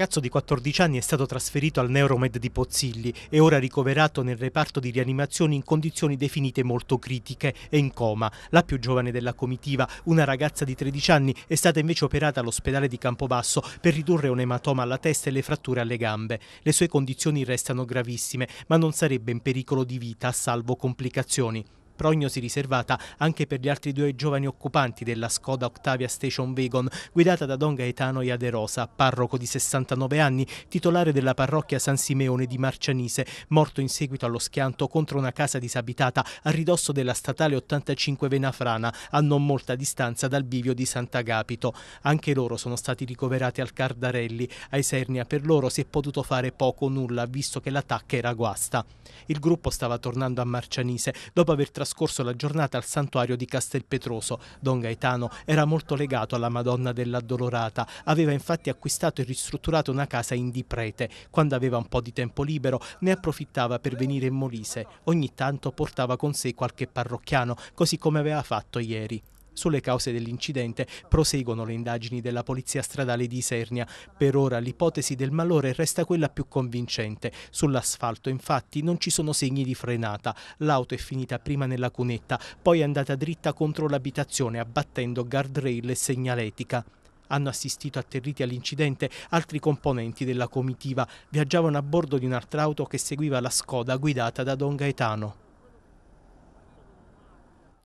Il ragazzo di 14 anni è stato trasferito al Neuromed di Pozzilli e ora ricoverato nel reparto di rianimazione in condizioni definite molto critiche e in coma. La più giovane della comitiva, una ragazza di 13 anni, è stata invece operata all'ospedale di Campobasso per ridurre un ematoma alla testa e le fratture alle gambe. Le sue condizioni restano gravissime, ma non sarebbe in pericolo di vita, salvo complicazioni prognosi riservata anche per gli altri due giovani occupanti della Skoda Octavia Station Wagon, guidata da Don Gaetano Iaderosa, parroco di 69 anni, titolare della parrocchia San Simeone di Marcianise, morto in seguito allo schianto contro una casa disabitata a ridosso della statale 85 Venafrana, a non molta distanza dal bivio di Sant'Agapito. Anche loro sono stati ricoverati al Cardarelli. A Isernia per loro si è potuto fare poco o nulla, visto che l'attacca era guasta. Il gruppo stava tornando a Marcianise dopo aver trascorso trascorso la giornata al santuario di Castelpetroso. Don Gaetano era molto legato alla Madonna dell'Addolorata, aveva infatti acquistato e ristrutturato una casa in Di Quando aveva un po' di tempo libero ne approfittava per venire in Molise. Ogni tanto portava con sé qualche parrocchiano, così come aveva fatto ieri. Sulle cause dell'incidente proseguono le indagini della Polizia Stradale di Isernia. Per ora l'ipotesi del malore resta quella più convincente. Sull'asfalto infatti non ci sono segni di frenata. L'auto è finita prima nella cunetta, poi è andata dritta contro l'abitazione abbattendo guardrail e segnaletica. Hanno assistito atterriti all'incidente altri componenti della comitiva. Viaggiavano a bordo di un'altra auto che seguiva la Skoda guidata da Don Gaetano.